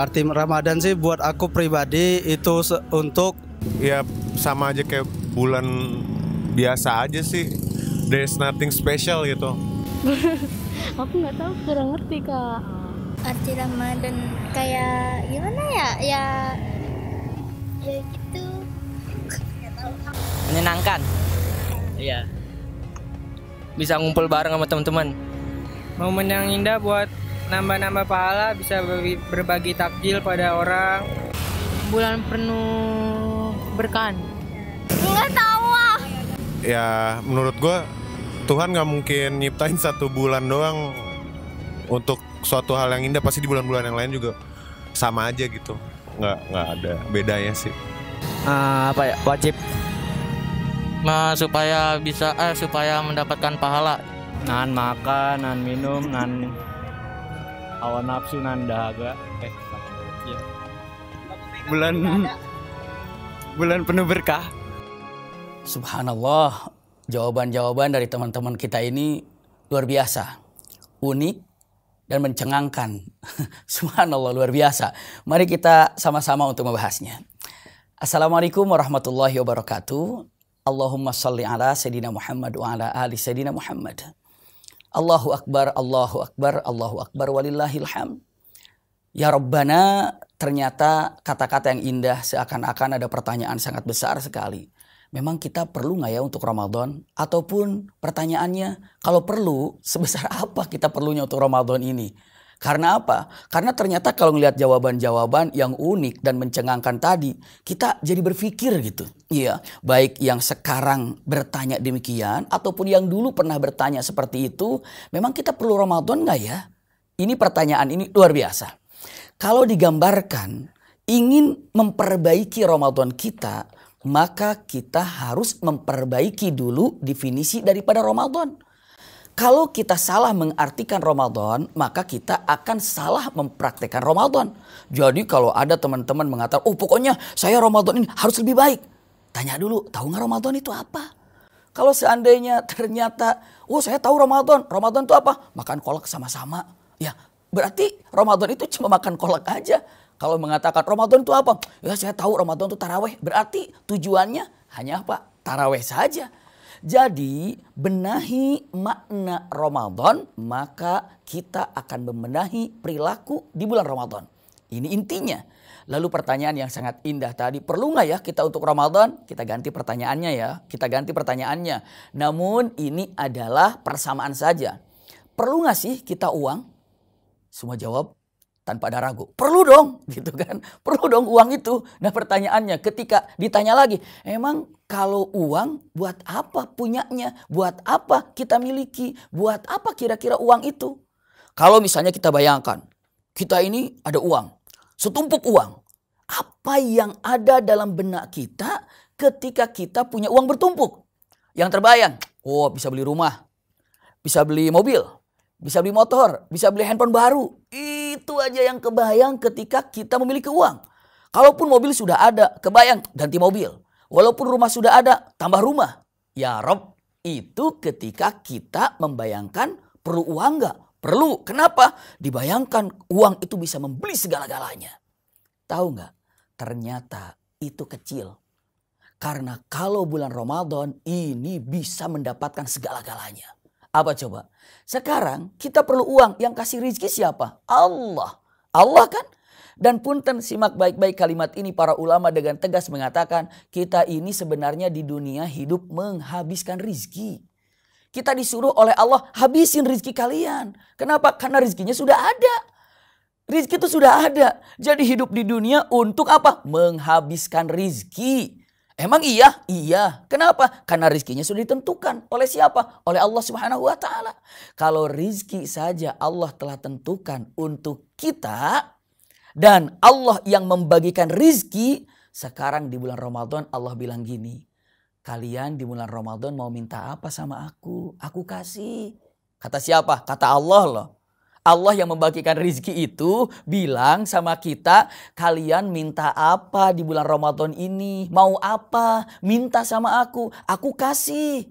arti Ramadan sih buat aku pribadi itu untuk ya sama aja kayak bulan biasa aja sih. There's nothing special gitu. aku nggak tahu kurang ngerti kak. Arti Ramadan kayak gimana ya? Ya ya gitu. Menyenangkan. Iya. Bisa ngumpul bareng sama teman-teman. Momen yang indah buat nambah-nambah pahala, bisa berbagi takjil pada orang. Bulan penuh berkan Nggak tahu ah. Ya, menurut gue Tuhan nggak mungkin nyiptain satu bulan doang untuk suatu hal yang indah. Pasti di bulan-bulan yang lain juga sama aja gitu. Nggak nggak ada bedanya sih. Uh, apa ya wajib? Nah, supaya bisa eh supaya mendapatkan pahala nahan makan, nahan minum, nahan hawa nafsu dahaga eh ya. bulan bulan penuh berkah subhanallah jawaban-jawaban dari teman-teman kita ini luar biasa unik dan mencengangkan subhanallah luar biasa mari kita sama-sama untuk membahasnya Assalamualaikum warahmatullahi wabarakatuh Allahumma salli ala Sayyidina Muhammad wa ala ali Sayyidina Muhammad. Allahu Akbar, Allahu Akbar, Allahu Akbar, walillahil Ya Rabbana, ternyata kata-kata yang indah seakan-akan ada pertanyaan sangat besar sekali. Memang kita perlu nggak ya untuk Ramadan? Ataupun pertanyaannya, kalau perlu sebesar apa kita perlunya untuk Ramadan ini? Karena apa? Karena ternyata kalau ngelihat jawaban-jawaban yang unik dan mencengangkan tadi, kita jadi berpikir gitu. Iya, baik yang sekarang bertanya demikian ataupun yang dulu pernah bertanya seperti itu, memang kita perlu Ramadan nggak ya? Ini pertanyaan ini luar biasa. Kalau digambarkan ingin memperbaiki Ramadan kita, maka kita harus memperbaiki dulu definisi daripada Ramadan. Kalau kita salah mengartikan Ramadan, maka kita akan salah mempraktekkan Ramadan. Jadi kalau ada teman-teman mengatakan, oh pokoknya saya Ramadan ini harus lebih baik. Tanya dulu, tahu nggak Ramadan itu apa? Kalau seandainya ternyata, oh saya tahu Ramadan, Ramadan itu apa? Makan kolak sama-sama. Ya, berarti Ramadan itu cuma makan kolak aja. Kalau mengatakan Ramadan itu apa? Ya saya tahu Ramadan itu taraweh. Berarti tujuannya hanya apa? Taraweh saja. Jadi benahi makna Ramadan maka kita akan membenahi perilaku di bulan Ramadan. Ini intinya. Lalu pertanyaan yang sangat indah tadi, perlu nggak ya kita untuk Ramadan? Kita ganti pertanyaannya ya, kita ganti pertanyaannya. Namun ini adalah persamaan saja. Perlu nggak sih kita uang? Semua jawab tanpa ada ragu. Perlu dong, gitu kan? Perlu dong uang itu. Nah, pertanyaannya ketika ditanya lagi, emang kalau uang buat apa punyanya? Buat apa kita miliki? Buat apa kira-kira uang itu? Kalau misalnya kita bayangkan, kita ini ada uang, setumpuk uang. Apa yang ada dalam benak kita ketika kita punya uang bertumpuk? Yang terbayang, oh bisa beli rumah, bisa beli mobil, bisa beli motor, bisa beli handphone baru. Itu aja yang kebayang ketika kita memiliki uang. Kalaupun mobil sudah ada, kebayang ganti mobil. Walaupun rumah sudah ada, tambah rumah. Ya Rob, itu ketika kita membayangkan perlu uang nggak? Perlu. Kenapa? Dibayangkan uang itu bisa membeli segala-galanya. Tahu nggak? Ternyata itu kecil. Karena kalau bulan Ramadan ini bisa mendapatkan segala-galanya. Apa coba? Sekarang kita perlu uang. Yang kasih rizki siapa? Allah. Allah kan? Dan punten simak baik-baik kalimat ini para ulama dengan tegas mengatakan kita ini sebenarnya di dunia hidup menghabiskan rizki. Kita disuruh oleh Allah habisin rizki kalian. Kenapa? Karena rizkinya sudah ada. Rizki itu sudah ada. Jadi hidup di dunia untuk apa? Menghabiskan rizki. Emang iya? Iya. Kenapa? Karena rizkinya sudah ditentukan. Oleh siapa? Oleh Allah subhanahu wa ta'ala. Kalau rizki saja Allah telah tentukan untuk kita. Dan Allah yang membagikan rizki. Sekarang di bulan Ramadan Allah bilang gini. Kalian di bulan Ramadan mau minta apa sama aku? Aku kasih. Kata siapa? Kata Allah loh. Allah yang membagikan rizki itu bilang sama kita, kalian minta apa di bulan Ramadan ini? Mau apa? Minta sama aku, aku kasih.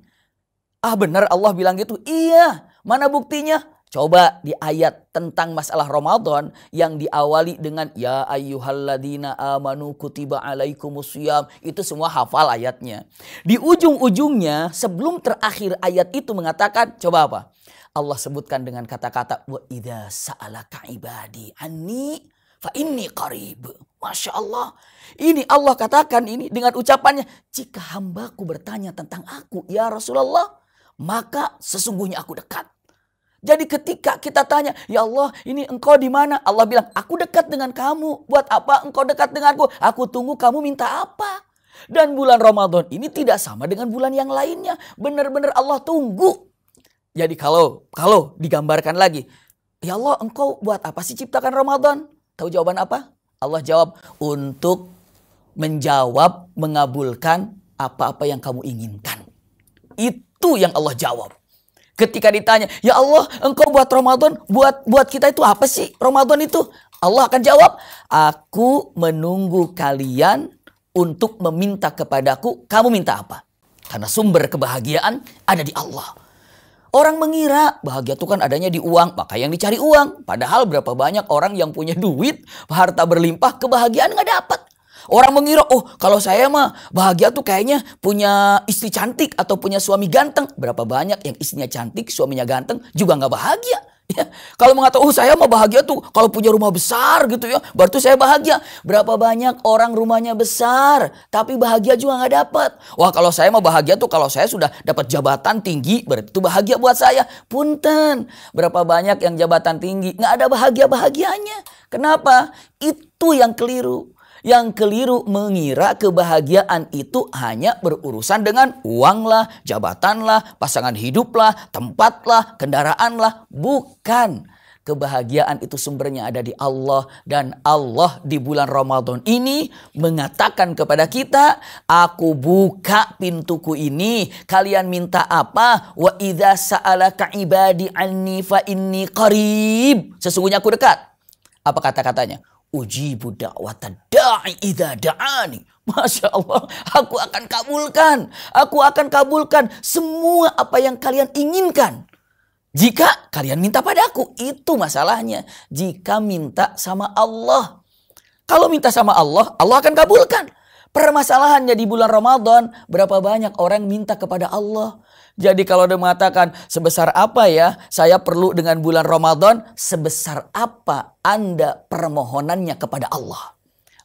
Ah benar Allah bilang gitu? Iya, mana buktinya? Coba di ayat tentang masalah Ramadan yang diawali dengan ya ayyuhalladzina amanu kutiba alaikumusiyam itu semua hafal ayatnya. Di ujung-ujungnya sebelum terakhir ayat itu mengatakan coba apa? Allah sebutkan dengan kata-kata wa idza sa'alaka ibadi anni fa inni qarib. Masya Allah. Ini Allah katakan ini dengan ucapannya. Jika hambaku bertanya tentang aku ya Rasulullah. Maka sesungguhnya aku dekat. Jadi ketika kita tanya, ya Allah ini engkau di mana? Allah bilang, aku dekat dengan kamu. Buat apa engkau dekat denganku? Aku tunggu kamu minta apa. Dan bulan Ramadan ini tidak sama dengan bulan yang lainnya. Benar-benar Allah tunggu jadi kalau kalau digambarkan lagi, ya Allah engkau buat apa sih ciptakan Ramadan? Tahu jawaban apa? Allah jawab untuk menjawab, mengabulkan apa-apa yang kamu inginkan. Itu yang Allah jawab. Ketika ditanya, "Ya Allah, engkau buat Ramadan, buat buat kita itu apa sih Ramadan itu?" Allah akan jawab, "Aku menunggu kalian untuk meminta kepadaku, kamu minta apa?" Karena sumber kebahagiaan ada di Allah. Orang mengira bahagia itu kan adanya di uang, maka yang dicari uang. Padahal berapa banyak orang yang punya duit, harta berlimpah, kebahagiaan nggak dapat. Orang mengira, oh kalau saya mah bahagia tuh kayaknya punya istri cantik atau punya suami ganteng. Berapa banyak yang istrinya cantik, suaminya ganteng juga nggak bahagia. Ya, kalau mengatakan, oh saya mau bahagia tuh kalau punya rumah besar gitu ya, berarti saya bahagia. Berapa banyak orang rumahnya besar, tapi bahagia juga nggak dapat. Wah kalau saya mau bahagia tuh kalau saya sudah dapat jabatan tinggi, berarti itu bahagia buat saya. Punten, berapa banyak yang jabatan tinggi, nggak ada bahagia-bahagianya. Kenapa? Itu yang keliru. Yang keliru mengira kebahagiaan itu hanya berurusan dengan uanglah, jabatanlah, pasangan hiduplah, tempatlah, kendaraanlah. Bukan. Kebahagiaan itu sumbernya ada di Allah dan Allah di bulan Ramadan ini mengatakan kepada kita, aku buka pintuku ini, kalian minta apa? Wa idza sa'alaka ibadi anni fa inni qarib. Sesungguhnya aku dekat. Apa kata-katanya? Ujibu da'wata da'i idha da'ani. Masya Allah, aku akan kabulkan. Aku akan kabulkan semua apa yang kalian inginkan. Jika kalian minta padaku, itu masalahnya. Jika minta sama Allah. Kalau minta sama Allah, Allah akan kabulkan. Permasalahannya di bulan Ramadan, berapa banyak orang minta kepada Allah. Jadi kalau dia mengatakan sebesar apa ya saya perlu dengan bulan Ramadan, sebesar apa Anda permohonannya kepada Allah.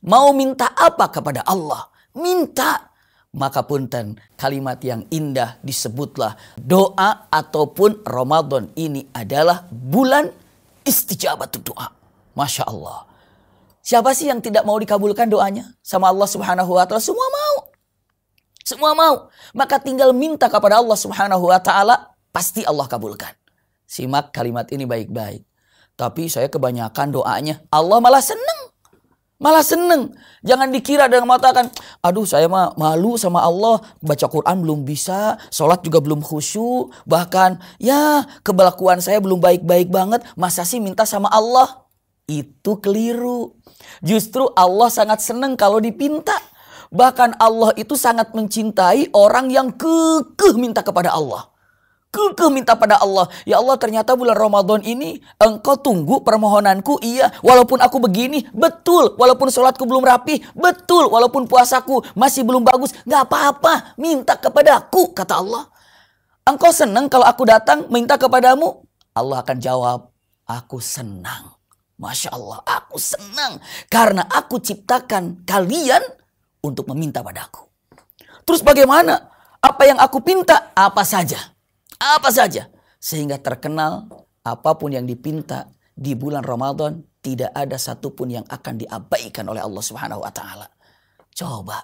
Mau minta apa kepada Allah? Minta. Maka punten kalimat yang indah disebutlah doa ataupun Ramadan ini adalah bulan istijabat doa. Masya Allah. Siapa sih yang tidak mau dikabulkan doanya sama Allah Subhanahu wa taala? Semua mau. Semua mau. Maka tinggal minta kepada Allah Subhanahu wa taala, pasti Allah kabulkan. Simak kalimat ini baik-baik. Tapi saya kebanyakan doanya, Allah malah seneng. Malah seneng. Jangan dikira dengan mengatakan, aduh saya mah malu sama Allah, baca Quran belum bisa, sholat juga belum khusyuk, bahkan ya kebelakuan saya belum baik-baik banget, masa sih minta sama Allah? Itu keliru. Justru Allah sangat seneng kalau dipinta. Bahkan Allah itu sangat mencintai orang yang kekeh minta kepada Allah. Kekeh minta pada Allah. Ya Allah ternyata bulan Ramadan ini engkau tunggu permohonanku. Iya walaupun aku begini betul. Walaupun sholatku belum rapi betul. Walaupun puasaku masih belum bagus. Gak apa-apa minta kepadaku kata Allah. Engkau senang kalau aku datang minta kepadamu? Allah akan jawab aku senang. Masya Allah aku senang karena aku ciptakan kalian untuk meminta padaku. Terus bagaimana? Apa yang aku pinta? Apa saja. Apa saja. Sehingga terkenal apapun yang dipinta di bulan Ramadan tidak ada satupun yang akan diabaikan oleh Allah Subhanahu wa taala. Coba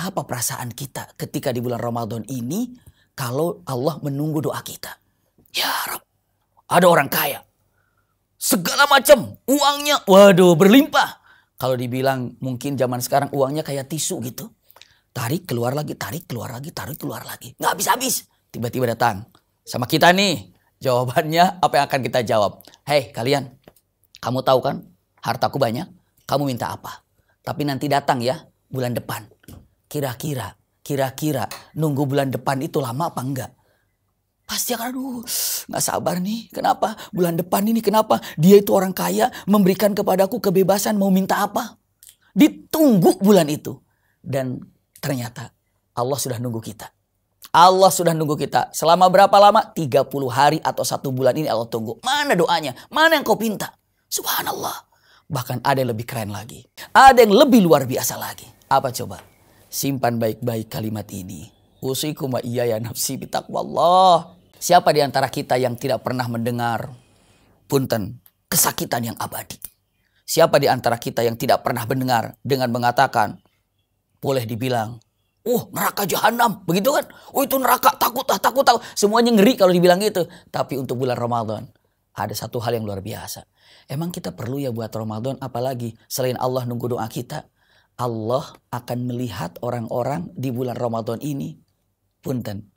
apa perasaan kita ketika di bulan Ramadan ini kalau Allah menunggu doa kita? Ya Rabb, ada orang kaya. Segala macam uangnya waduh berlimpah. Kalau dibilang mungkin zaman sekarang uangnya kayak tisu gitu. Tarik keluar lagi, tarik keluar lagi, tarik keluar lagi. Nggak habis-habis. Tiba-tiba datang. Sama kita nih. Jawabannya apa yang akan kita jawab? Hei kalian, kamu tahu kan hartaku banyak. Kamu minta apa? Tapi nanti datang ya bulan depan. Kira-kira, kira-kira nunggu bulan depan itu lama apa enggak? Pasti akan aduh nggak sabar nih kenapa bulan depan ini kenapa dia itu orang kaya memberikan kepadaku kebebasan mau minta apa. Ditunggu bulan itu. Dan ternyata Allah sudah nunggu kita. Allah sudah nunggu kita. Selama berapa lama? 30 hari atau satu bulan ini Allah tunggu. Mana doanya? Mana yang kau pinta? Subhanallah. Bahkan ada yang lebih keren lagi. Ada yang lebih luar biasa lagi. Apa coba? Simpan baik-baik kalimat ini. Usikum wa iya ya nafsi bitaqwallah. Siapa di antara kita yang tidak pernah mendengar punten kesakitan yang abadi? Siapa di antara kita yang tidak pernah mendengar dengan mengatakan boleh dibilang Oh neraka jahanam begitu kan? Oh itu neraka takut ah takut takut semuanya ngeri kalau dibilang gitu. Tapi untuk bulan Ramadan ada satu hal yang luar biasa. Emang kita perlu ya buat Ramadan apalagi selain Allah nunggu doa kita. Allah akan melihat orang-orang di bulan Ramadan ini. Punten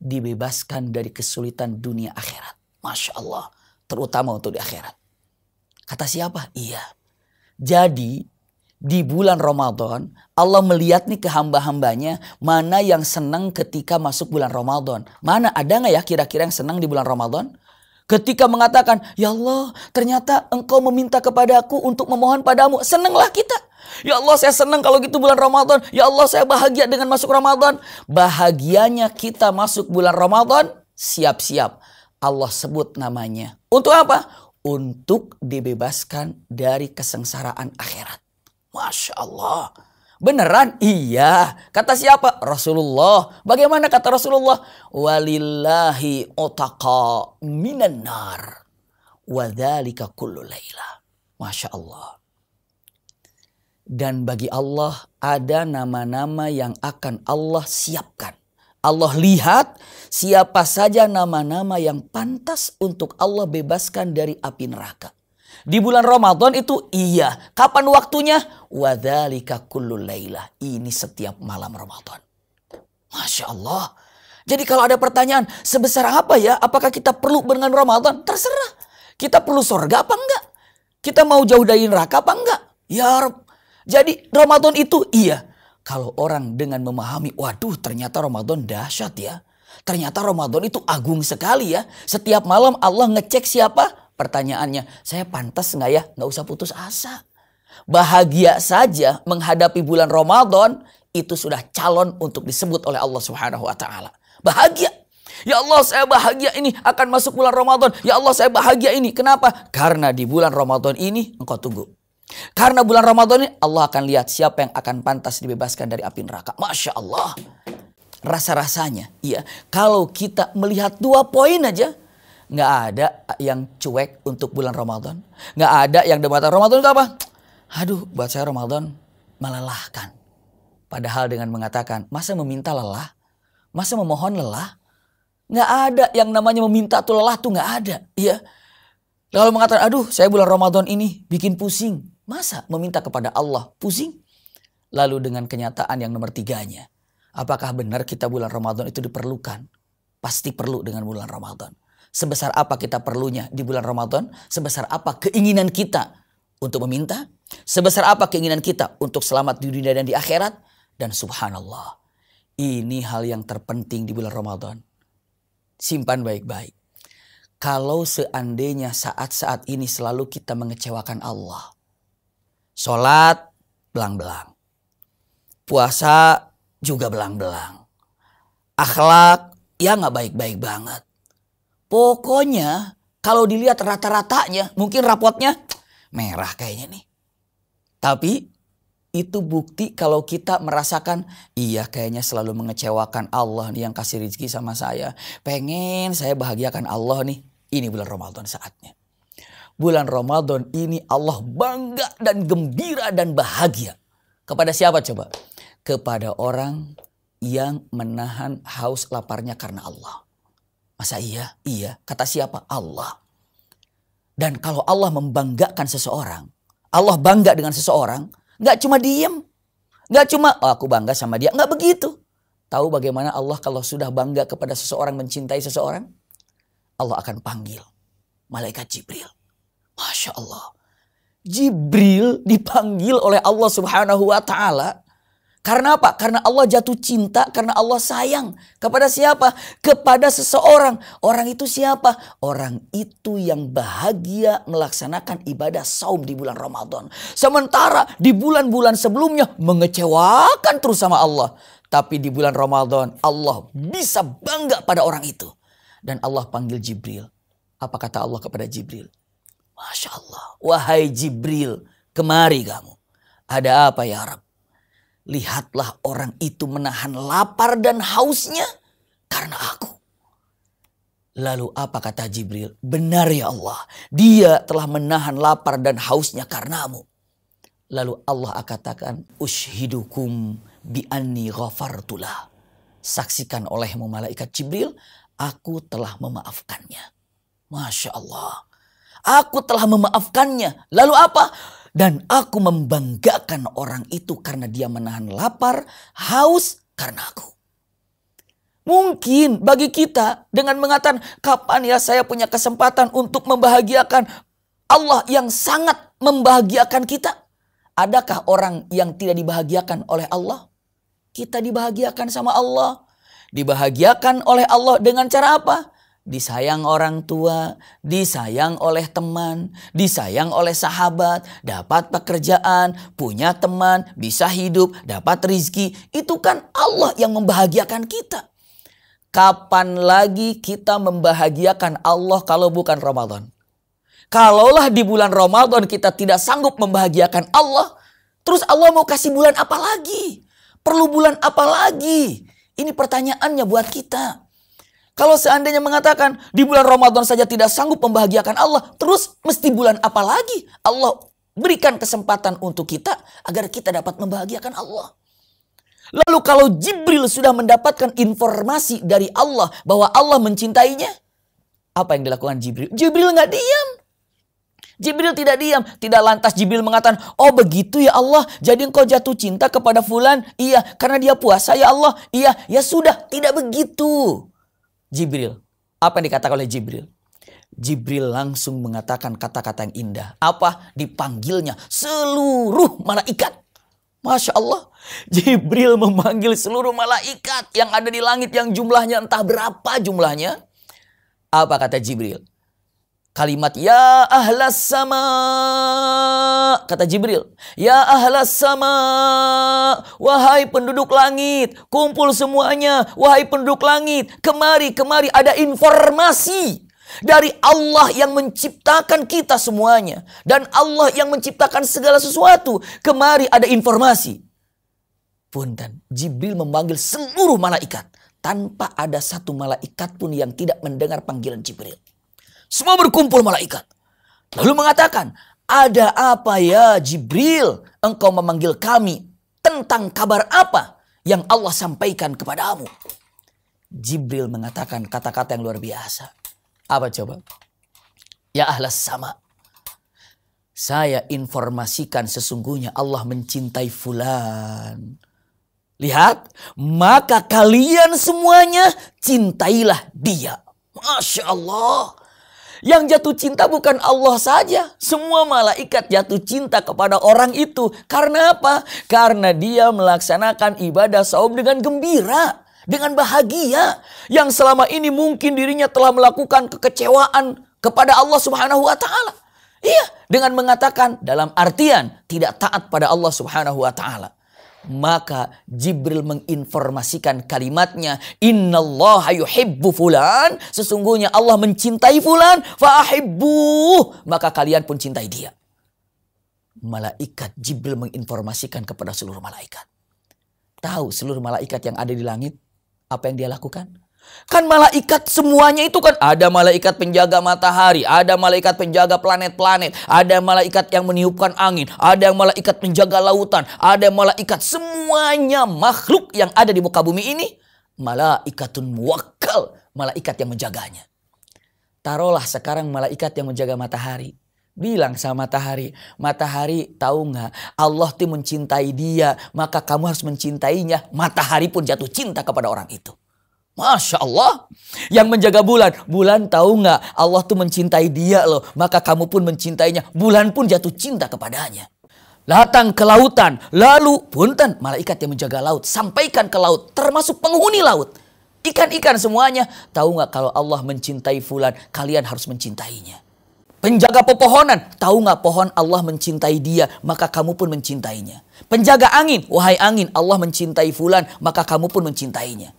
dibebaskan dari kesulitan dunia akhirat. Masya Allah, terutama untuk di akhirat. Kata siapa? Iya. Jadi di bulan Ramadan Allah melihat nih ke hamba-hambanya mana yang senang ketika masuk bulan Ramadan. Mana ada nggak ya kira-kira yang senang di bulan Ramadan? Ketika mengatakan, Ya Allah ternyata engkau meminta kepada aku untuk memohon padamu. Senanglah kita. Ya Allah saya senang kalau gitu bulan Ramadan. Ya Allah saya bahagia dengan masuk Ramadan. Bahagianya kita masuk bulan Ramadan, siap-siap. Allah sebut namanya. Untuk apa? Untuk dibebaskan dari kesengsaraan akhirat. Masya Allah. Beneran? Iya. Kata siapa? Rasulullah. Bagaimana kata Rasulullah? Walillahi otaqa minan nar. Wadhalika kullu layla. Masya Allah. Dan bagi Allah ada nama-nama yang akan Allah siapkan. Allah lihat siapa saja nama-nama yang pantas untuk Allah bebaskan dari api neraka. Di bulan Ramadan itu iya. Kapan waktunya? Wadhalika kullu laylah. Ini setiap malam Ramadan. Masya Allah. Jadi kalau ada pertanyaan, sebesar apa ya? Apakah kita perlu dengan Ramadan? Terserah. Kita perlu surga apa enggak? Kita mau jauh dari neraka apa enggak? Ya Rabb, jadi Ramadan itu iya. Kalau orang dengan memahami, waduh ternyata Ramadan dahsyat ya. Ternyata Ramadan itu agung sekali ya. Setiap malam Allah ngecek siapa? Pertanyaannya, saya pantas nggak ya? Nggak usah putus asa. Bahagia saja menghadapi bulan Ramadan itu sudah calon untuk disebut oleh Allah Subhanahu wa taala. Bahagia. Ya Allah saya bahagia ini akan masuk bulan Ramadan. Ya Allah saya bahagia ini. Kenapa? Karena di bulan Ramadan ini engkau tunggu karena bulan Ramadan ini Allah akan lihat siapa yang akan pantas dibebaskan dari api neraka. Masya Allah. Rasa-rasanya. Iya. Kalau kita melihat dua poin aja. Nggak ada yang cuek untuk bulan Ramadan. Nggak ada yang dematan. Ramadan itu apa? Aduh buat saya Ramadan melelahkan. Padahal dengan mengatakan masa meminta lelah. Masa memohon lelah. Nggak ada yang namanya meminta tuh lelah tuh nggak ada. Iya. Lalu mengatakan, aduh saya bulan Ramadan ini bikin pusing. Masa meminta kepada Allah pusing? Lalu dengan kenyataan yang nomor tiganya. Apakah benar kita bulan Ramadan itu diperlukan? Pasti perlu dengan bulan Ramadan. Sebesar apa kita perlunya di bulan Ramadan? Sebesar apa keinginan kita untuk meminta? Sebesar apa keinginan kita untuk selamat di dunia dan di akhirat? Dan subhanallah, ini hal yang terpenting di bulan Ramadan. Simpan baik-baik. Kalau seandainya saat-saat ini selalu kita mengecewakan Allah, Sholat belang-belang. Puasa juga belang-belang. Akhlak ya nggak baik-baik banget. Pokoknya kalau dilihat rata-ratanya mungkin rapotnya merah kayaknya nih. Tapi itu bukti kalau kita merasakan iya kayaknya selalu mengecewakan Allah nih yang kasih rezeki sama saya. Pengen saya bahagiakan Allah nih. Ini bulan Ramadan saatnya bulan Ramadan ini Allah bangga dan gembira dan bahagia. Kepada siapa coba? Kepada orang yang menahan haus laparnya karena Allah. Masa iya? Iya. Kata siapa? Allah. Dan kalau Allah membanggakan seseorang, Allah bangga dengan seseorang, gak cuma diem, Gak cuma oh, aku bangga sama dia, Gak begitu. Tahu bagaimana Allah kalau sudah bangga kepada seseorang, mencintai seseorang, Allah akan panggil malaikat Jibril. Masya Allah. Jibril dipanggil oleh Allah Subhanahu wa taala karena apa? Karena Allah jatuh cinta, karena Allah sayang. Kepada siapa? Kepada seseorang. Orang itu siapa? Orang itu yang bahagia melaksanakan ibadah saum di bulan Ramadan. Sementara di bulan-bulan sebelumnya mengecewakan terus sama Allah. Tapi di bulan Ramadan Allah bisa bangga pada orang itu. Dan Allah panggil Jibril. Apa kata Allah kepada Jibril? Masya Allah. Wahai Jibril, kemari kamu. Ada apa ya Arab? Lihatlah orang itu menahan lapar dan hausnya karena aku. Lalu apa kata Jibril? Benar ya Allah, dia telah menahan lapar dan hausnya karenamu. Lalu Allah katakan, Ushidukum bi anni ghafartulah. Saksikan olehmu malaikat Jibril, aku telah memaafkannya. Masya Allah. Aku telah memaafkannya. Lalu apa? Dan aku membanggakan orang itu karena dia menahan lapar, haus karena aku. Mungkin bagi kita dengan mengatakan kapan ya saya punya kesempatan untuk membahagiakan Allah yang sangat membahagiakan kita. Adakah orang yang tidak dibahagiakan oleh Allah? Kita dibahagiakan sama Allah. Dibahagiakan oleh Allah dengan cara apa? disayang orang tua, disayang oleh teman, disayang oleh sahabat, dapat pekerjaan, punya teman, bisa hidup, dapat rizki. Itu kan Allah yang membahagiakan kita. Kapan lagi kita membahagiakan Allah kalau bukan Ramadan? Kalaulah di bulan Ramadan kita tidak sanggup membahagiakan Allah, terus Allah mau kasih bulan apa lagi? Perlu bulan apa lagi? Ini pertanyaannya buat kita. Kalau seandainya mengatakan di bulan Ramadan saja tidak sanggup membahagiakan Allah, terus mesti bulan apa lagi? Allah berikan kesempatan untuk kita agar kita dapat membahagiakan Allah. Lalu kalau Jibril sudah mendapatkan informasi dari Allah bahwa Allah mencintainya, apa yang dilakukan Jibril? Jibril nggak diam. Jibril tidak diam, tidak lantas Jibril mengatakan, "Oh begitu ya Allah, jadi engkau jatuh cinta kepada fulan?" Iya, karena dia puasa ya Allah. Iya, ya sudah, tidak begitu. Jibril. Apa yang dikatakan oleh Jibril? Jibril langsung mengatakan kata-kata yang indah. Apa? Dipanggilnya seluruh malaikat. Masya Allah, Jibril memanggil seluruh malaikat yang ada di langit yang jumlahnya entah berapa jumlahnya. Apa kata Jibril? kalimat ya ahlas sama kata Jibril ya ahlas sama wahai penduduk langit kumpul semuanya wahai penduduk langit kemari kemari ada informasi dari Allah yang menciptakan kita semuanya dan Allah yang menciptakan segala sesuatu kemari ada informasi punten Jibril memanggil seluruh malaikat tanpa ada satu malaikat pun yang tidak mendengar panggilan Jibril semua berkumpul malaikat. Lalu mengatakan, ada apa ya Jibril? Engkau memanggil kami tentang kabar apa yang Allah sampaikan kepadamu? Jibril mengatakan kata-kata yang luar biasa. Apa coba? Ya ahlas sama. Saya informasikan sesungguhnya Allah mencintai fulan. Lihat, maka kalian semuanya cintailah dia. Masya Allah. Yang jatuh cinta bukan Allah saja. Semua malaikat jatuh cinta kepada orang itu. Karena apa? Karena dia melaksanakan ibadah saum dengan gembira. Dengan bahagia. Yang selama ini mungkin dirinya telah melakukan kekecewaan kepada Allah subhanahu wa ta'ala. Iya, dengan mengatakan dalam artian tidak taat pada Allah subhanahu wa ta'ala. Maka Jibril menginformasikan kalimatnya, "Innallaha yuhibbu fulan." Sesungguhnya Allah mencintai fulan, fa'ahibbuh. Maka kalian pun cintai dia. Malaikat Jibril menginformasikan kepada seluruh malaikat. Tahu seluruh malaikat yang ada di langit apa yang dia lakukan? Kan malaikat semuanya itu kan ada malaikat penjaga matahari, ada malaikat penjaga planet-planet, ada malaikat yang meniupkan angin, ada yang malaikat penjaga lautan, ada malaikat semuanya makhluk yang ada di muka bumi ini malaikatun muwakkal, malaikat yang menjaganya. Taruhlah sekarang malaikat yang menjaga matahari. Bilang sama matahari, matahari tahu nggak Allah tuh mencintai dia, maka kamu harus mencintainya. Matahari pun jatuh cinta kepada orang itu. Masya Allah. Yang menjaga bulan. Bulan tahu nggak Allah tuh mencintai dia loh. Maka kamu pun mencintainya. Bulan pun jatuh cinta kepadanya. Datang ke lautan. Lalu punten malaikat yang menjaga laut. Sampaikan ke laut. Termasuk penghuni laut. Ikan-ikan semuanya. Tahu nggak kalau Allah mencintai fulan. Kalian harus mencintainya. Penjaga pepohonan, tahu nggak pohon Allah mencintai dia, maka kamu pun mencintainya. Penjaga angin, wahai angin, Allah mencintai fulan, maka kamu pun mencintainya.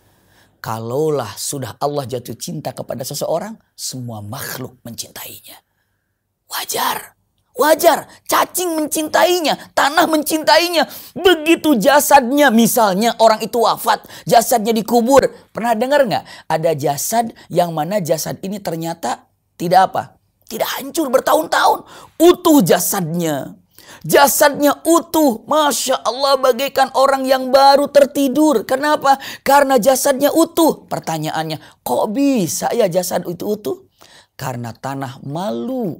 Kalaulah sudah Allah jatuh cinta kepada seseorang, semua makhluk mencintainya. Wajar. Wajar, cacing mencintainya, tanah mencintainya. Begitu jasadnya, misalnya orang itu wafat, jasadnya dikubur. Pernah dengar nggak? Ada jasad yang mana jasad ini ternyata tidak apa? Tidak hancur bertahun-tahun. Utuh jasadnya. Jasadnya utuh, masya Allah, bagaikan orang yang baru tertidur. Kenapa? Karena jasadnya utuh. Pertanyaannya, kok bisa ya jasad itu utuh? Karena tanah malu.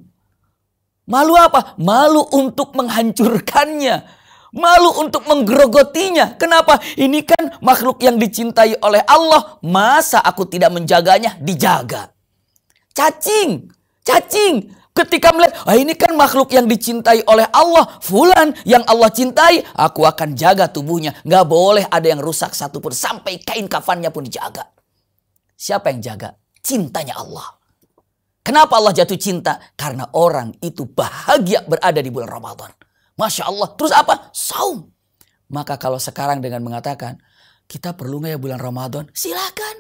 Malu apa? Malu untuk menghancurkannya malu untuk menggerogotinya. Kenapa? Ini kan makhluk yang dicintai oleh Allah. Masa aku tidak menjaganya? Dijaga. Cacing, cacing. Ketika melihat, ah ini kan makhluk yang dicintai oleh Allah, fulan yang Allah cintai, aku akan jaga tubuhnya. Nggak boleh ada yang rusak satupun, sampai kain kafannya pun dijaga. Siapa yang jaga? Cintanya Allah. Kenapa Allah jatuh cinta? Karena orang itu bahagia berada di bulan Ramadan. Masya Allah. Terus apa? Saum. Maka kalau sekarang dengan mengatakan, kita perlu nggak ya bulan Ramadan? Silakan.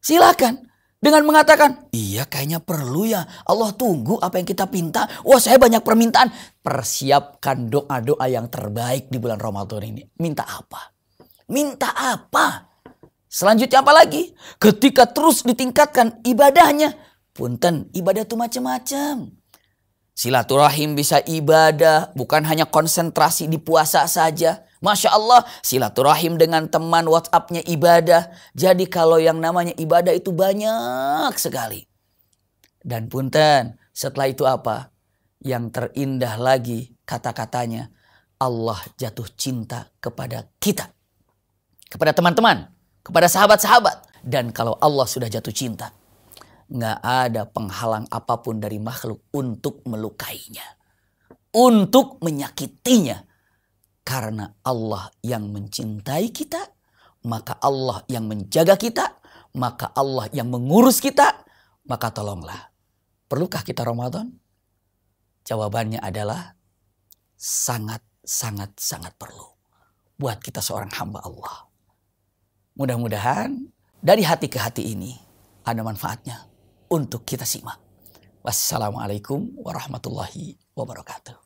Silakan. Dengan mengatakan, iya kayaknya perlu ya. Allah tunggu apa yang kita pinta. Wah saya banyak permintaan. Persiapkan doa-doa yang terbaik di bulan Ramadan ini. Minta apa? Minta apa? Selanjutnya apa lagi? Ketika terus ditingkatkan ibadahnya. Punten, ibadah tuh macam-macam. Silaturahim bisa ibadah, bukan hanya konsentrasi di puasa saja. Masya Allah, silaturahim dengan teman WhatsApp-nya ibadah. Jadi kalau yang namanya ibadah itu banyak sekali. Dan punten, setelah itu apa? Yang terindah lagi kata-katanya, Allah jatuh cinta kepada kita. Kepada teman-teman, kepada sahabat-sahabat. Dan kalau Allah sudah jatuh cinta, Nggak ada penghalang apapun dari makhluk untuk melukainya. Untuk menyakitinya. Karena Allah yang mencintai kita, maka Allah yang menjaga kita, maka Allah yang mengurus kita, maka tolonglah. Perlukah kita Ramadan? Jawabannya adalah sangat, sangat, sangat perlu buat kita seorang hamba Allah. Mudah-mudahan dari hati ke hati ini ada manfaatnya untuk kita simak. Wassalamualaikum warahmatullahi wabarakatuh.